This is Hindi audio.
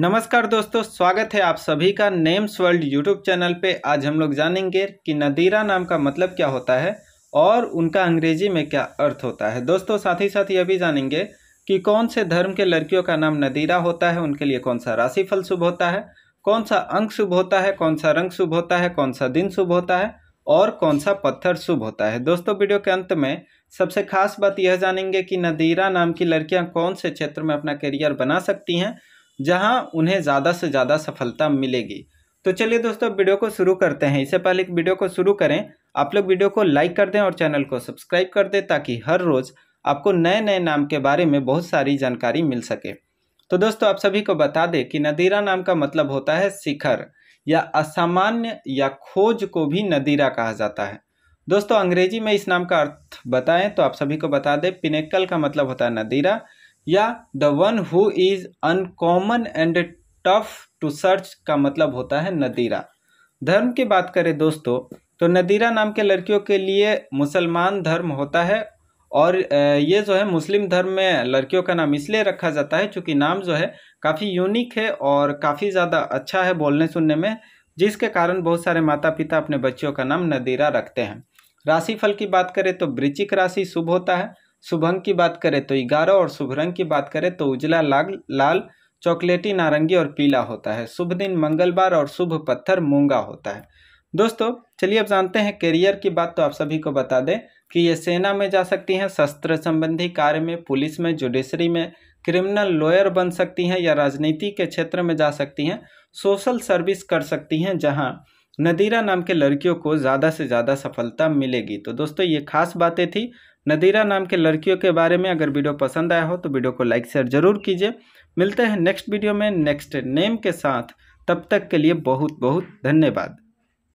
नमस्कार दोस्तों स्वागत है आप सभी का नेम्स वर्ल्ड यूट्यूब चैनल पे आज हम लोग जानेंगे कि नदीरा नाम का मतलब क्या होता है और उनका अंग्रेजी में क्या अर्थ होता है दोस्तों साथ ही साथ यह भी जानेंगे कि कौन से धर्म के लड़कियों का नाम नदीरा होता है उनके लिए कौन सा राशिफल शुभ होता है कौन सा अंक शुभ होता है कौन सा रंग शुभ होता है कौन सा दिन शुभ होता है और कौन सा पत्थर शुभ होता है दोस्तों वीडियो के अंत में सबसे खास बात यह जानेंगे कि नदीरा नाम की लड़कियां कौन से क्षेत्र में अपना करियर बना सकती हैं जहां उन्हें ज़्यादा से ज़्यादा सफलता मिलेगी तो चलिए दोस्तों वीडियो को शुरू करते हैं इससे पहले वीडियो को शुरू करें आप लोग वीडियो को लाइक कर दें और चैनल को सब्सक्राइब कर दें ताकि हर रोज़ आपको नए नए नाम के बारे में बहुत सारी जानकारी मिल सके तो दोस्तों आप सभी को बता दें कि नदीरा नाम का मतलब होता है शिखर या असामान्य या खोज को भी नदीरा कहा जाता है दोस्तों अंग्रेजी में इस नाम का अर्थ बताएं तो आप सभी को बता दें पिनेकल का मतलब होता है नदीरा या the one who is uncommon and tough to search का मतलब होता है नदीरा धर्म की बात करें दोस्तों तो नदीरा नाम के लड़कियों के लिए मुसलमान धर्म होता है और ये जो है मुस्लिम धर्म में लड़कियों का नाम इसलिए रखा जाता है क्योंकि नाम जो है काफ़ी यूनिक है और काफ़ी ज़्यादा अच्छा है बोलने सुनने में जिसके कारण बहुत सारे माता पिता अपने बच्चों का नाम नदीरा रखते हैं राशिफल की बात करें तो वृचिक राशि शुभ होता है शुभंग की बात करें तो ग्यारह और शुभ रंग की बात करें तो उजला लाल लाल चॉकलेटी नारंगी और पीला होता है शुभ दिन मंगलवार और शुभ पत्थर मूंगा होता है दोस्तों चलिए अब जानते हैं करियर की बात तो आप सभी को बता दें कि ये सेना में जा सकती हैं शस्त्र संबंधी कार्य में पुलिस में जुडिशरी में क्रिमिनल लॉयर बन सकती हैं या राजनीति के क्षेत्र में जा सकती हैं सोशल सर्विस कर सकती हैं जहां नदीरा नाम के लड़कियों को ज़्यादा से ज़्यादा सफलता मिलेगी तो दोस्तों ये खास बातें थी नदीरा नाम के लड़कियों के बारे में अगर वीडियो पसंद आया हो तो वीडियो को लाइक शेयर ज़रूर कीजिए मिलते हैं नेक्स्ट वीडियो में नेक्स्ट नेम के साथ तब तक के लिए बहुत बहुत धन्यवाद